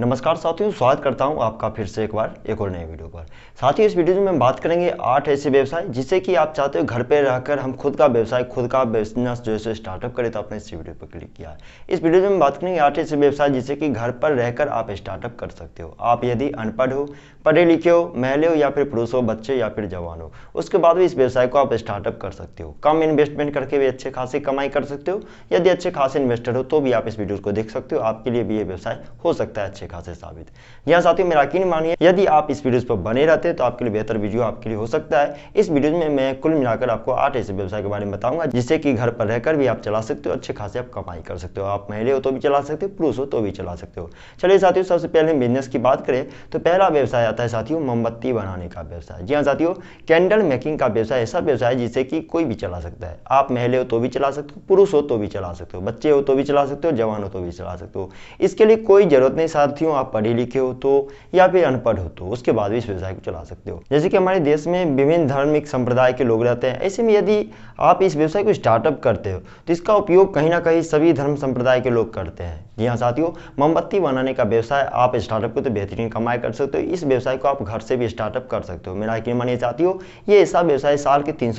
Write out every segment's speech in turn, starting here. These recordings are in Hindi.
नमस्कार साथियों स्वागत करता हूं आपका फिर से एक बार एक और नए वीडियो पर साथियों इस वीडियो में हम बात करेंगे आठ ऐसे व्यवसाय जिसे कि आप चाहते हो घर पर रहकर हम खुद का व्यवसाय खुद का बिजनेस जो है स्टार्टअप करें तो आपने इस वीडियो पर क्लिक किया है इस वीडियो में हम बात करेंगे आठ ऐसे व्यवसाय जिसे कि घर पर रहकर आप स्टार्टअप कर सकते हो आप यदि अनपढ़ हो पढ़े लिखे हो महले हो या फिर पुरुष हो बच्चे या फिर जवान हो उसके बाद भी इस व्यवसाय को आप स्टार्टअप कर सकते हो कम इन्वेस्टमेंट करके भी अच्छे खासी कमाई कर सकते हो यदि अच्छे खासे इन्वेस्टर हो तो भी आप इस वीडियो को देख सकते हो आपके लिए भी ये व्यवसाय हो सकता है अच्छे खासे साबित यहाँ साथियों मेरा यकीन मानिए यदि आप इस वीडियो पर बने रहते तो आपके लिए बेहतर वीडियो आपके लिए हो सकता है इस वीडियो में मैं कुल मिलाकर आपको आठ ऐसे व्यवसाय के बारे में बताऊंगा जिससे कि घर पर रहकर भी आप चला सकते हो अच्छे खासे आप कमाई कर सकते हो आप महिले हो तो भी चला सकते हो पुरुष हो तो भी चला सकते हो चलिए साथियों सबसे पहले बिजनेस की बात करें तो पहला व्यवसाय जाता है साथियों मोमबत्ती बनाने का व्यवसाय जी हाँ साथियों कैंडल मेकिंग का व्यवसाय ऐसा व्यवसाय है जिसे कि कोई भी चला सकता है आप महिला हो तो भी चला सकते हो पुरुष हो तो भी चला सकते हो बच्चे हो तो भी चला सकते हो जवान हो तो भी चला सकते हो इसके लिए कोई ज़रूरत नहीं साथियों आप पढ़े लिखे हो तो या फिर अनपढ़ हो तो उसके बाद भी इस व्यवसाय को चला सकते हो जैसे कि हमारे देश में विभिन्न धार्मिक संप्रदाय के लोग रहते हैं ऐसे में यदि आप इस व्यवसाय को स्टार्टअप करते हो तो इसका उपयोग कहीं ना कहीं सभी धर्म संप्रदाय के लोग करते हैं जी हाँ साथियों मोमबत्ती बनाने का व्यवसाय आप स्टार्टअप को तो बेहतरीन कमाई कर सकते हो इस व्यवसाय व्यवसाय को आप घर से भी स्टार्टअप कर सकते हो मेरा यकीन मानिए चाहती हो ये ऐसा व्यवसाय साल के तीन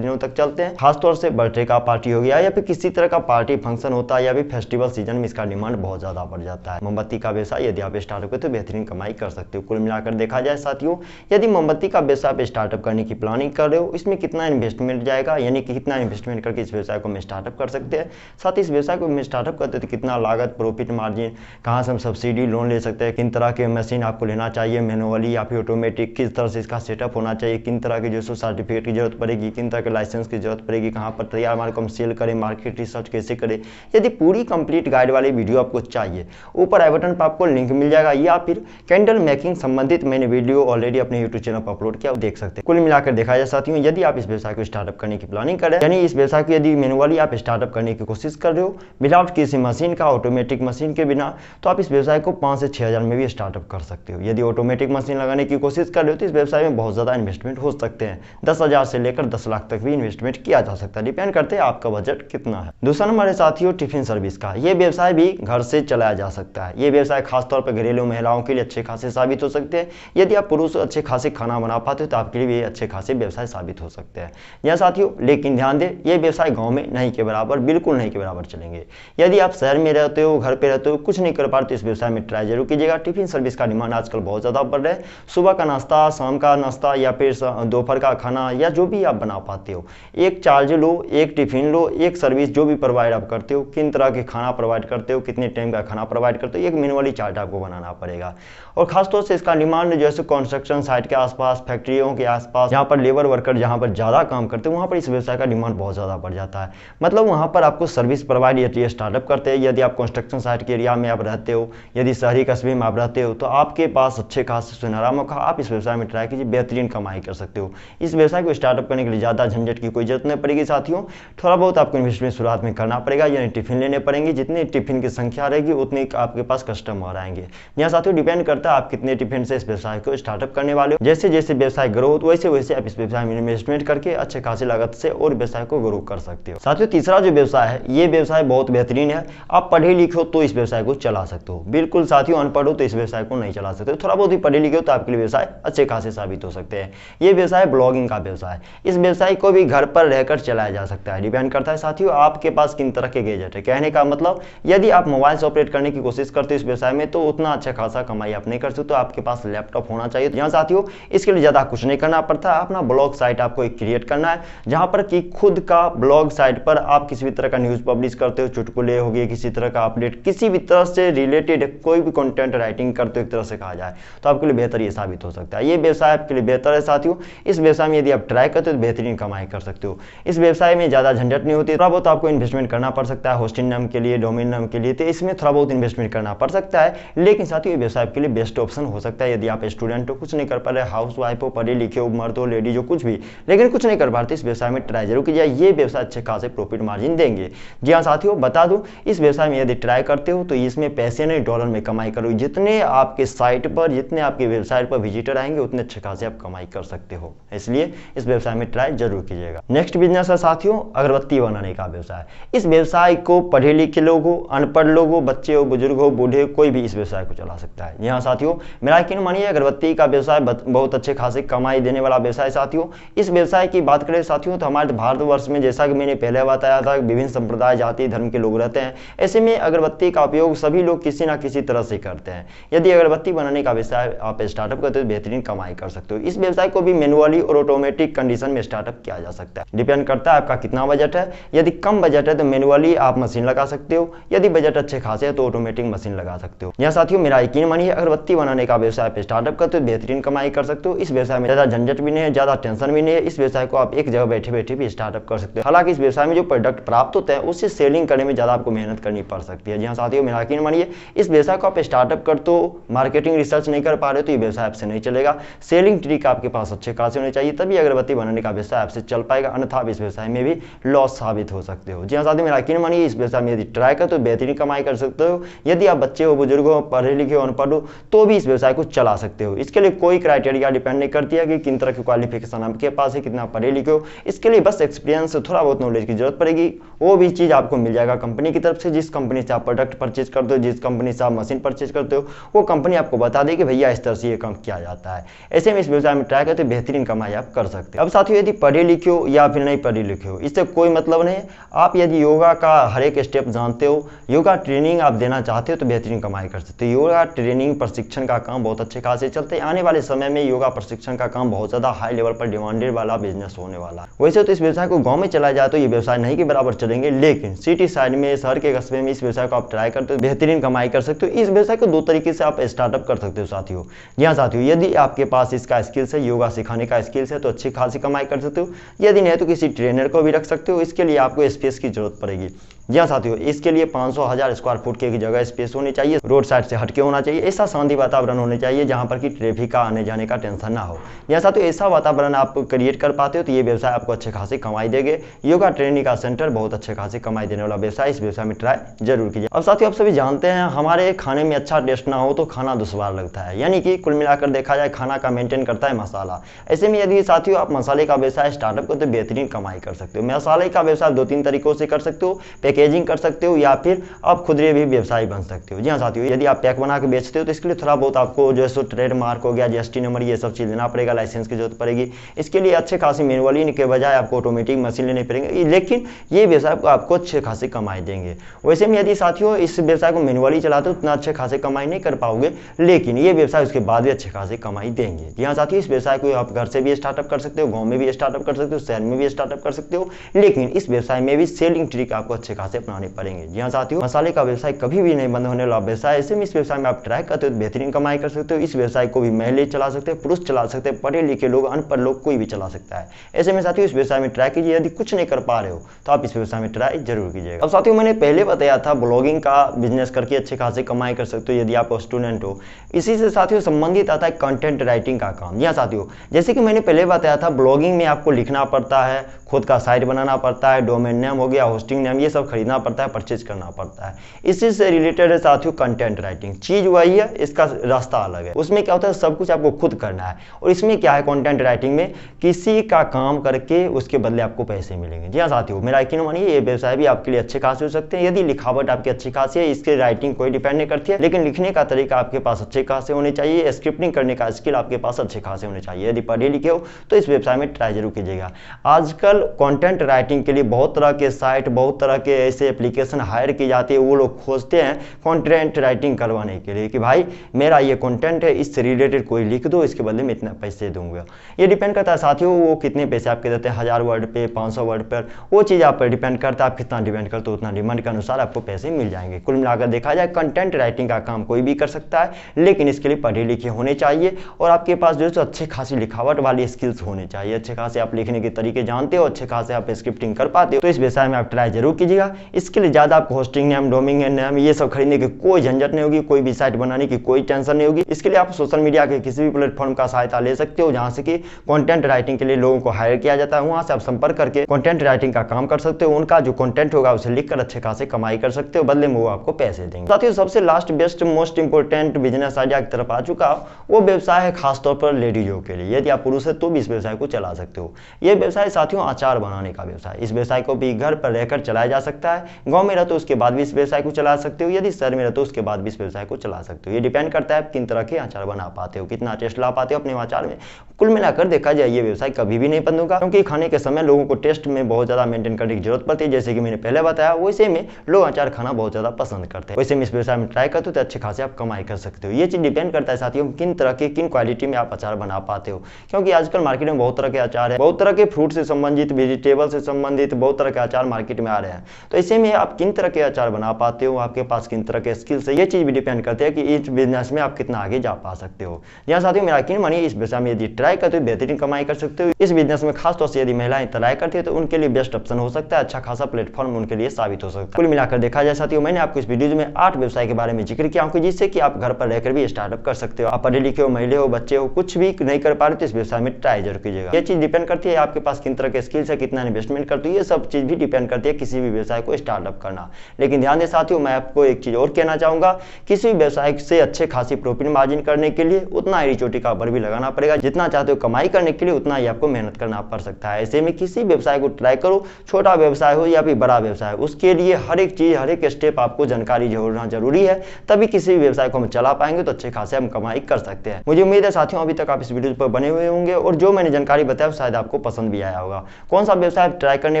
दिनों तक चलते हैं खासतौर से बर्थडे का पार्टी हो गया या फिर किसी तरह का पार्टी फंक्शन होता है या फिर फेस्टिवल सीजन में इसका डिमांड बहुत ज्यादा बढ़ जाता है मोमबत्ती का व्यवसाय यदि आप स्टार्टअप करते तो बेहतरीन कमाई कर सकते हो कुल मिलाकर देखा जाए साथियों यदि मोमबत्ती का व्यवसाय आप स्टार्टअप करने की प्लानिंग कर रहे हो इसमें कितना इन्वेस्टमेंट जाएगा यानी कि कितना इन्वेस्टमेंट करके इस व्यवसाय को हम स्टार्टअप कर सकते हैं साथ ही इस व्यवसाय को हम स्टार्टअप करते तो कितना लागत प्रॉफिट मार्जिन कहाँ से हम सब्सिडी लोन ले सकते हैं किन तरह के मशीन आपको लेना चाहिए मैंने मैनुअली या फिर ऑटोमेटिक किस तरह से इसका सेटअप होना चाहिए किन तरह के जो सो सर्टिफिकेट की जरूरत पड़ेगी किन तरह के लाइसेंस की जरूरत पड़ेगी कहाँ पर तैयार माल को हम सेल करें मार्केट रिसर्च कैसे करें यदि पूरी कंप्लीट गाइड वाली वीडियो आपको चाहिए ऊपर आई बटन पर आपको लिंक मिल जाएगा या फिर कैंडल मेकिंग संबंधित मैंने वीडियो ऑलरेडी अपने यूट्यूब चैनल पर अपलोड किया देख सकते हैं कुल मिलाकर देखा जा सकती हूँ यदि आप इस व्यवसाय को स्टार्टअप करने की प्लानिंग करें यानी इस व्यवसाय को यदि मैनुअली आप स्टार्टअप करने की कोशिश कर रहे हो विदाउट किसी मशीन का ऑटोमेटिक मशीन के बिना तो आप इस व्यवसाय को पाँच से छः में भी स्टार्टअप कर सकते हो यदि ऑटोमेटिक मशीन लगाने की कोशिश कर रहे हो तो इस व्यवसाय में बहुत ज़्यादा इन्वेस्टमेंट हो सकते हैं दस हज़ार से लेकर दस लाख तक भी इन्वेस्टमेंट किया जा सकता है डिपेंड करते हैं आपका बजट कितना है दूसरा नंबर है साथियों टिफिन सर्विस का ये व्यवसाय भी घर से चलाया जा सकता है ये व्यवसाय खासतौर पर घरेलू महिलाओं के लिए अच्छे खासे साबित हो सकते हैं यदि आप पुरुष अच्छे खासे खाना बना पाते हो तो आपके लिए भी अच्छे खासे व्यवसाय साबित हो सकते हैं यह साथियों लेकिन ध्यान दें ये व्यवसाय गाँव में नहीं के बराबर बिल्कुल नहीं के बराबर चलेंगे यदि आप शहर में रहते हो घर पर रहते हो कुछ नहीं कर पाते तो इस व्यवसाय में ट्राई जरूर कीजिएगा टिफिन सर्विस का डिमांड आजकल बहुत ज़्यादा बढ़ पर डे सुबह का नाश्ता शाम का नाश्ता या फिर दोपहर का खाना या जो भी आप बना पाते हो एक चार्ज लो एक टिफिन लो एक सर्विस जो भी प्रोवाइड आप करते हो किन तरह के खाना प्रोवाइड करते हो कितने टाइम का खाना प्रोवाइड करते हो एक मिनवली चार्ज आपको बनाना पड़ेगा और खासतौर से इसका डिमांड जैसे कंस्ट्रक्शन साइट के आसपास फैक्ट्रियों के आसपास जहाँ पर लेबर वर्कर जहाँ पर ज़्यादा काम करते हैं वहाँ पर इस व्यवसाय का डिमांड बहुत ज़्यादा बढ़ जाता है मतलब वहाँ पर आपको सर्विस प्रोवाइड या स्टार्टअप करते हैं यदि आप कंस्ट्रक्शन साइट के एरिया में आप रहते हो यदि शहरी कस्बे में आप रहते हो तो आपके पास अच्छे खास से सुनारामा कहा आप इस व्यवसाय में ट्राई कीजिए बेहतरीन कमाई कर सकते हो इस व्यवसाय को स्टार्टअप करने के लिए ज़्यादा झंझट की कोई जरूरत नहीं पड़ेगी साथियों थोड़ा बहुत आपको इन्वेस्टमेंट शुरुआत में करना पड़ेगा यानी टिफिन लेने पड़ेंगे जितने टिफिन की संख्या रहेगी उतनी आपके पास कस्टमर आएंगे यहाँ साथियों डिपेंड करता है आप कितने टिफिन से इस व्यवसाय को स्टार्टअप करने वाले हो जैसे जैसे व्यवसाय ग्रो हो वैसे वैसे आप इस व्यवसाय में इन्वेस्टमेंट करके अच्छे खासी लागत से और व्यवसाय को ग्रो कर सकते हो साथियों तीसरा जो व्यवसाय है ये व्यवसाय बहुत बेहतरीन है आप पढ़े लिखे हो तो इस व्यवसाय को चला सकते हो बिल्कुल साथियों अनपढ़ हो तो इस व्यवसाय को नहीं चला सकते थोड़ा बहुत ही पढ़े पढ़े लिखे हो तो आपके लिए व्यवसाय अच्छे खासे साबित हो सकते हैं ये व्यवसाय ब्लॉगिंग का व्यवसाय इस व्यवसाय को भी घर पर रहकर चलाया जा सकता है डिपेंड करता है साथियों आपके पास किन तरह के गैजेट है कहने का मतलब यदि आप मोबाइल से ऑपरेट करने की कोशिश करते हो इस व्यवसाय में तो उतना अच्छा खासा कमाई आप नहीं कर सकते तो आपके पास लैपटॉप होना चाहिए तो यहाँ साथियों इसके लिए ज़्यादा कुछ नहीं करना पड़ता अपना ब्लॉग साइट आपको एक क्रिएट करना है जहाँ पर कि खुद का ब्लॉग साइट पर आप किसी भी तरह का न्यूज़ पब्लिश करते हो चुटकुले हो गए किसी तरह का अपडेट किसी भी तरह से रिलेटेड कोई भी कंटेंट राइटिंग करते हो एक तरह से कहा जाए तो आपके लिए बेहतर ये साबित हो सकता है ये व्यवसाय आपके लिए बेहतर है साथियों इस व्यवसाय में यदि आप ट्राई करते हो तो बेहतरीन कमाई कर सकते हो इस व्यवसाय में ज़्यादा झंझट नहीं होती थोड़ा बहुत आपको इन्वेस्टमेंट करना पड़ सकता है होस्टिंग नाम के लिए डोमिन नाम के लिए तो इसमें थोड़ा बहुत इन्वेस्टमेंट करना पड़ सकता है लेकिन साथियों व्यवसाय आपके लिए बेस्ट ऑप्शन हो सकता है यदि आप स्टूडेंट हो कुछ नहीं कर पा रहे हाउस वाइफ हो पढ़े लिखे हो मर्द हो लेडीज हो कुछ भी लेकिन कुछ नहीं कर पाते तो इस व्यवसाय में ट्राई जरूर कीजिए ये व्यवसाय अच्छे खासे प्रॉफिट मार्जिन देंगे जी हाँ साथियों बता दूँ इस व्यवसाय में यदि ट्राई करते हो तो इसमें पैसे नहीं डॉलर में कमाई करो जितने आपके साइट पर जितने आप आपकी वेबसाइट पर विजिटर आएंगे उतने अच्छे खासे आप कमाई कर सकते हो इसलिए इस व्यवसाय में ट्राई जरूर कीजिएगा नेक्स्ट बिजनेस है साथियों अगरबत्ती बनाने का व्यवसाय इस व्यवसाय को पढ़े लिखे लोग हो अनपढ़ लोग हो बच्चे हो बुजुर्ग हो बूढ़े कोई भी इस व्यवसाय को चला सकता है यहाँ साथियों मेरा यकीन मानिए अगरबत्ती का व्यवसाय बहुत अच्छे खासे कमाई देने वाला व्यवसाय साथियों इस व्यवसाय की बात करें साथियों तो हमारे भारतवर्ष में जैसा कि मैंने पहले बताया था विभिन्न संप्रदाय जाति धर्म के लोग रहते हैं ऐसे में अगरबत्ती का उपयोग सभी लोग किसी ना किसी तरह से करते हैं यदि अगरबत्ती बनाने का व्यवसाय आप स्टार्टअप करते हो बेहतरीन कमाई कर सकते हो इस व्यवसाय को भी मैनुअली और ऑटोमेटिक कंडीशन में स्टार्टअप किया जा सकता है डिपेंड करता है आपका कितना बजट है यदि कम बजट है तो मैनुअली आप मशीन लगा सकते हो यदि बजट अच्छे खासे है तो ऑटोमेटिक मशीन लगा सकते हो यहाँ साथियों मेरा यकीन मानी है अगरबत्ती बनाने का व्यवसाय आप स्टार्टअप करते हो बेहतरीन कमाई कर सकते हो इस व्यवसाय में ज्यादा झंझट भी नहीं है ज्यादा टेंशन भी नहीं है इस व्यवसाय को आप एक जगह बैठे बैठे भी स्टार्टअप कर सकते हो हालांकि इस व्यवसाय में जो प्रोडक्ट प्राप्त होता है उससे सेलिंग करने में ज्यादा आपको मेहनत करनी पड़ सकती है जी हाँ साथियों मेरा यकीन मानिए इस व्यवसाय को आप स्टार्टअप कर तो मार्केटिंग रिसर्च नहीं कर पा रहे रहे तो ये व्यवसाय आपसे नहीं चलेगा सेलिंग ट्रिक आपके पास अच्छे खासे होने चाहिए तभी अगरबत्ती बनाने का व्यवसाय आपसे चल पाएगा अन्यथा आप इस व्यवसाय में भी लॉस साबित हो सकते हो जी हाँ साथी मेरा किन मानिए इस व्यवसाय में यदि ट्राई कर तो बेहतरीन कमाई कर सकते हो यदि आप बच्चे हो बुजुर्ग हो पढ़े लिखे हो अनपढ़ हो तो भी इस व्यवसाय को चला सकते हो इसके लिए कोई क्राइटेरिया डिपेंड नहीं करती है कि किन तरह की क्वालिफिकेशन आपके पास है कितना पढ़े लिखे हो इसके लिए बस एक्सपीरियंस थोड़ा बहुत नॉलेज की जरूरत पड़ेगी वो भी चीज़ आपको मिल जाएगा कंपनी की तरफ से जिस कंपनी से आप प्रोडक्ट परचेज करते हो जिस कंपनी से आप मशीन परचेज करते हो वो कंपनी आपको बता दे कि भैया इस सर्च ये काम किया जाता है ऐसे में इस व्यवसाय में ट्राई करते बेहतरीन कमाई आप कर सकते हैं अब साथियों यदि पढ़े लिखे हो या फिर नहीं पढ़े लिखे हो इससे कोई मतलब नहीं आप यदि योगा का हर एक स्टेप जानते हो योगा ट्रेनिंग आप देना चाहते हो तो बेहतरीन कमाई कर सकते हो योगा ट्रेनिंग प्रशिक्षण का काम बहुत अच्छे खासे चलते हैं आने वाले समय में योगा प्रशिक्षण का काम बहुत ज़्यादा हाई लेवल पर डिमांडेड वाला बिजनेस होने वाला है वैसे तो इस व्यवसाय को गाँव में चला जाए तो ये व्यवसाय नहीं के बराबर चलेंगे लेकिन सिटी साइड में शहर के कस्बे में इस व्यवसाय को आप ट्राई करते हो बेहतरीन कमाई कर सकते हो इस व्यवसाय को दो तरीके से आप स्टार्टअप कर सकते हो साथियों जी साथ साथियों यदि आपके पास इसका स्किल्स है योगा सिखाने का स्किल्स है तो अच्छी खासी कमाई कर सकते हो यदि नहीं तो किसी ट्रेनर को भी रख सकते हो इसके लिए आपको स्पेस की जरूरत पड़ेगी जी हाँ साथियों इसके लिए पाँच सौ हज़ार स्क्वायर फुट की जगह स्पेस होनी चाहिए रोड साइड से हटके होना चाहिए ऐसा शांति वातावरण होने चाहिए जहाँ पर कि ट्रैफिक का आने जाने का टेंशन ना हो यहाँ साथियों ऐसा वातावरण आप क्रिएट कर पाते हो तो ये व्यवसाय आपको अच्छे खासी कमाई देंगे योगा ट्रेनिंग का सेंटर बहुत अच्छे खासी कमाई देने वाला व्यवसाय इस व्यवसाय में ट्राई जरूर कीजिए अब साथियों आप सभी जानते हैं हमारे खाने में अच्छा टेस्ट ना हो तो खाना दुशवार लगता है यानी कि कुल मिलाकर देखा जाए खाना का मेंटेन करता है मसाला ऐसे में यदि साथियों आप मसाले का व्यवसाय स्टार्टअप करते तो बेहतरीन कमाई कर सकते हो मसाले का व्यवसाय दो तीन तरीकों से कर सकते हो पैकेज पैकेजिंग कर सकते हो या फिर आप खुदरे भी व्यवसाय बन सकते हो जी हाँ साथियों यदि आप पैक बना के बेचते हो तो इसके लिए थोड़ा बहुत आपको जो है सो ट्रेडमार्क हो गया जी नंबर ये सब चीज़ लेना पड़ेगा लाइसेंस की जरूरत पड़ेगी इसके लिए अच्छे खासी मेनुअली के बजाय आपको ऑटोमेटिक मशीन लेनी पड़ेगी लेकिन ये व्यवसाय आपको अच्छे खासे कमाई देंगे वैसे में यदि साथियों इस व्यवसाय को मेनुअली चलाते हो तो उतना अच्छे खासे कमाई नहीं कर पाओगे लेकिन ये व्यवसाय उसके बाद भी अच्छे खासे कमाई देंगे जी हाँ साथियों इस व्यवसाय को आप घर से भी स्टार्टअप कर सकते हो गाँव में भी स्टार्टअप कर सकते हो शहर में भी स्टार्टअप कर सकते हो लेकिन इस व्यवसाय में भी सेलिंग ट्रिक आपको अच्छे खास से अपनाने पड़ेंगे जी हाँ साथियों मसाले का व्यवसाय कभी भी नहीं बंद होने वाला व्यवसाय ऐसे में इस व्यवसाय में आप ट्राई करते हो तो बेहतरीन कमाई कर सकते हो इस व्यवसाय को भी महिला चला सकते हैं पुरुष चला सकते हैं पढ़े लिखे लोग अनपढ़ लोग कोई भी चला सकता है ऐसे में साथियों इस व्यवसाय में ट्राई कीजिए यदि कुछ नहीं कर पा रहे हो तो आप इस व्यवसाय में ट्राई जरूर कीजिएगा अब साथियों मैंने पहले बताया था ब्लॉगिंग का बिजनेस करके अच्छे खासे कमाई कर सकते हो यदि आप स्टूडेंट हो इसी से साथियों संबंधित आता है कंटेंट राइटिंग का काम या हाँ, साथियों जैसे कि मैंने पहले बताया था ब्लॉगिंग में आपको लिखना पड़ता है खुद का साइट बनाना पड़ता है डोमेन नेम हो गया होस्टिंग नेम ये सब खरीदना पड़ता है परचेज करना पड़ता है इसी से रिलेटेड है साथियों कंटेंट राइटिंग चीज़ वही है इसका रास्ता अलग है उसमें क्या होता है सब कुछ आपको खुद करना है और इसमें क्या है कंटेंट राइटिंग में किसी का काम करके उसके बदले आपको पैसे मिलेंगे जी हाँ साथियों मेरा यकीन मानिए ये व्यवसाय भी आपके लिए अच्छे खासे हो सकते हैं यदि लिखावट आपकी अच्छी खासी है इसके राइटिंग कोई डिपेंड नहीं करती है लेकिन लिखने का तरीका आपके पास अच्छे खासे होने चाहिए स्क्रिप्टिंग करने का स्किल आपके पास अच्छे खासे होने चाहिए यदि पढ़े लिखे हो तो इस व्यवसाय में ट्राई जरूर कीजिएगा आजकल कंटेंट राइटिंग के लिए बहुत तरह के साइट बहुत तरह के ऐसे एप्लीकेशन हायर की जाती है वो लोग खोजते हैं कॉन्टेंट राइटिंग करवाने के लिए कि भाई मेरा ये कॉन्टेंट है इससे रिलेटेड कोई लिख दो इसके बदले में इतना पैसे दूंगा ये डिपेंड करता है साथियों वो कितने पैसे आपके देते हैं हज़ार वर्ड पे पाँच सौ वर्ड पर वो चीज़ आप पर डिपेंड करता है आप कितना डिपेंड करते हो उतना डिमांड के अनुसार आपको पैसे मिल जाएंगे कुल मिलाकर देखा जाए कंटेंट राइटिंग का काम कोई भी कर सकता है लेकिन इसके लिए पढ़े लिखे होने चाहिए और आपके पास जो है तो अच्छे खासी लिखावट वाली स्किल्स होने चाहिए अच्छे खासे आप लिखने के तरीके जानते हो अच्छे खासे आप स्क्रिप्टिंग कर पाते हो तो इस व्यवसाय में आप ट्राई जरूर कीजिएगा इसके लिए ज़्यादा आपको होस्टिंग नेम डोमिंग नेम ये सब खरीदने की कोई झंझट नहीं होगी कोई भी साइट बनाने की कोई टेंशन नहीं होगी इसके लिए आप सोशल मीडिया के किसी भी प्लेटफॉर्म का सहायता ले सकते हो जहाँ से कि कॉन्टेंट राइटिंग के लिए लोगों को हायर किया जाता है वहाँ से आप संपर्क करके कॉन्टेंट राइटिंग का काम कर सकते हो उनका जो कॉन्टेंट होगा उसे लिखकर अच्छे खासे कमाई कर सकते हो बदले में वो आपको पैसे देंगे साथियों सबसे last best most important business idea की तरफ आ चुका वो व्यवसाय है खासतौर पर लेडीजों के लिए यदि आप पुरुष है तो भी इस व्यवसाय को चला सकते हो ये व्यवसाय साथियों अचार बनाने का व्यवसाय इस व्यवसाय को भी घर पर रहकर चलाया जा सकता सकता है गाँव में रहते उसके बाद भी इस व्यवसाय को चला सकते हो यदि शहर में रहते हो उसके बाद भी इस व्यवसाय को चला सकते हो ये डिपेंड करता है आप किन तरह के आचार बना पाते हो कितना टेस्ट ला पाते हो अपने आचार में कुल मिलाकर देखा जाए ये व्यवसाय कभी भी नहीं बंद होगा क्योंकि खाने के समय लोगों को टेस्ट में बहुत ज़्यादा मेंटेन करने की जरूरत पड़ती है जैसे कि मैंने पहले बताया वैसे में लोग अचार खाना बहुत ज़्यादा पसंद करते हैं वैसे में इस व्यवसाय में ट्राई करते हो तो अच्छे खासे आप कमाई कर सकते हो ये चीज़ डिपेंड करता है साथियों किन तरह के किन क्वालिटी में आप अचार बना पाते हो क्योंकि आजकल मार्केट में बहुत तरह के अचार है बहुत तरह के फ्रूट से संबंधित वेजिटेबल से संबंधित बहुत तरह के अचार मार्केट में आ रहे हैं तो ऐसे में आप किन तरह के अचार बना पाते हो आपके पास किन तरह के स्किल्स है ये चीज़ भी डिपेंड करते है कि इस बिजनेस में आप कितना आगे जा पा सकते हो यहाँ साथियों मेरा यकीन मानिए इस व्यवसाय में यदि ट्राई करते हो बेहतरीन कमाई कर सकते हो इस बिजनेस में खासतौर से यदि महिलाएं ट्राई करती है तो उनके लिए बेस्ट ऑप्शन हो सकता है अच्छा खासा प्लेटफॉर्म उनके लिए साबित हो सकता है कुल मिलाकर देखा जाए साथियों मैंने आपको इस वीडियो में आठ व्यवसाय के बारे में जिक्र किया हूँ जिससे कि आप घर पर रहकर भी स्टार्टअप कर सकते हो आप पढ़े लिखे हो महिला हो बच्चे हो कुछ भी नहीं कर पा रहे तो इस व्यवसाय में ट्राई जरूर कीजिएगा ये चीज डिपेंड करती है आपके पास किन तरह के स्किल्स है कितना इन्वेस्टमेंट करते हो ये सब चीज भी डिपेंड करती है किसी भी व्यवसाय व्यवसाय को स्टार्टअप करना लेकिन ध्यान दें साथियों मैं आपको एक चीज़ और कहना चाहूँगा किसी भी व्यवसाय से अच्छे खासी प्रॉफिट मार्जिन करने के लिए उतना ही चोटी का बल भी लगाना पड़ेगा जितना चाहते हो कमाई करने के लिए उतना ही आपको मेहनत करना पड़ सकता है ऐसे में किसी व्यवसाय को ट्राई करो छोटा व्यवसाय हो या फिर बड़ा व्यवसाय उसके लिए हर एक चीज़ हर एक स्टेप आपको जानकारी जोड़ना जरूरी है तभी किसी भी व्यवसाय को हम चला पाएंगे तो अच्छे खासे हम कमाई कर सकते हैं मुझे उम्मीद है साथियों अभी तक आप इस वीडियो पर बने हुए होंगे और जो मैंने जानकारी बताया शायद आपको पसंद भी आया होगा कौन सा व्यवसाय ट्राई करने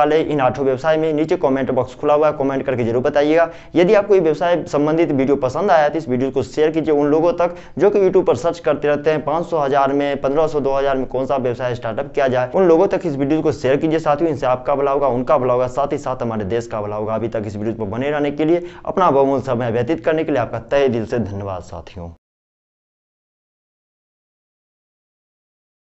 वाले इन आठों व्यवसाय में नीचे कॉमेंट बॉक्स खुला हुआ है कमेंट करके जरूर बताइएगा यदि आपको ये व्यवसाय संबंधित वीडियो पसंद आया तो इस वीडियो को शेयर कीजिए उन लोगों तक जो कि यूट्यूब पर सर्च करते रहते हैं पाँच हज़ार में पंद्रह सौ दो हज़ार में कौन सा व्यवसाय स्टार्टअप किया जाए उन लोगों तक इस वीडियो को शेयर कीजिए साथियों इनसे आपका भला होगा उनका भला होगा साथ ही साथ हमारे देश का भला होगा अभी तक इस वीडियो पर बने रहने के लिए अपना बहुमूल समय व्यतीत करने के लिए आपका तय दिल से धन्यवाद साथियों